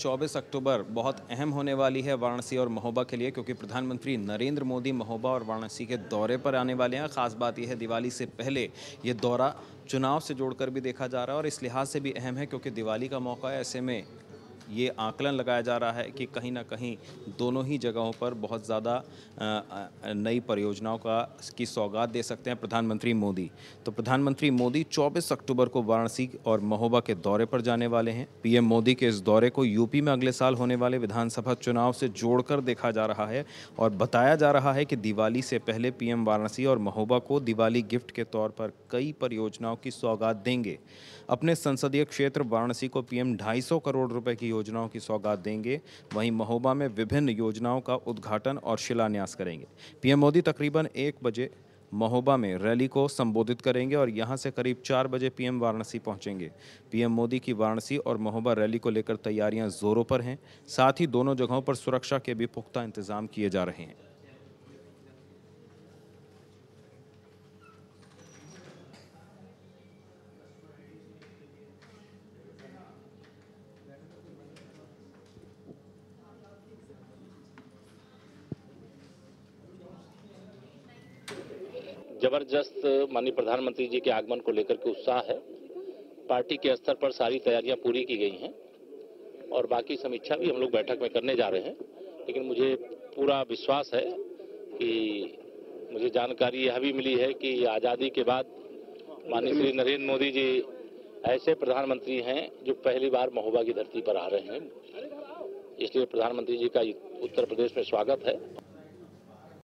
24 अक्टूबर बहुत अहम होने वाली है वाराणसी और महोबा के लिए क्योंकि प्रधानमंत्री नरेंद्र मोदी महोबा और वाराणसी के दौरे पर आने वाले हैं खास बात यह है दिवाली से पहले ये दौरा चुनाव से जोड़कर भी देखा जा रहा है और इस लिहाज से भी अहम है क्योंकि दिवाली का मौका है ऐसे में ये आकलन लगाया जा रहा है कि कहीं ना कहीं दोनों ही जगहों पर बहुत ज़्यादा नई परियोजनाओं का की सौगात दे सकते हैं प्रधानमंत्री मोदी तो प्रधानमंत्री मोदी 24 अक्टूबर को वाराणसी और महोबा के दौरे पर जाने वाले हैं पीएम मोदी के इस दौरे को यूपी में अगले साल होने वाले विधानसभा चुनाव से जोड़कर देखा जा रहा है और बताया जा रहा है कि दिवाली से पहले पीएम वाराणसी और महोबा को दिवाली गिफ्ट के तौर पर कई परियोजनाओं की सौगात देंगे अपने संसदीय क्षेत्र वाराणसी को पीएम ढाई करोड़ रुपए की योजना योजनाओं की सौगात देंगे वहीं महोबा में विभिन्न योजनाओं का उद्घाटन और शिलान्यास करेंगे पीएम मोदी तकरीबन एक बजे महोबा में रैली को संबोधित करेंगे और यहां से करीब चार बजे पीएम वाराणसी पहुंचेंगे पीएम मोदी की वाराणसी और महोबा रैली को लेकर तैयारियां जोरों पर हैं साथ ही दोनों जगहों पर सुरक्षा के भी पुख्ता इंतजाम किए जा रहे हैं जबरदस्त माननीय प्रधानमंत्री जी के आगमन को लेकर के उत्साह है पार्टी के स्तर पर सारी तैयारियां पूरी की गई हैं और बाकी समीक्षा भी हम लोग बैठक में करने जा रहे हैं लेकिन मुझे पूरा विश्वास है कि मुझे जानकारी यह भी मिली है कि आज़ादी के बाद माननीय श्री नरेंद्र मोदी जी ऐसे प्रधानमंत्री हैं जो पहली बार महोबा की धरती पर आ रहे हैं इसलिए प्रधानमंत्री जी का उत्तर प्रदेश में स्वागत है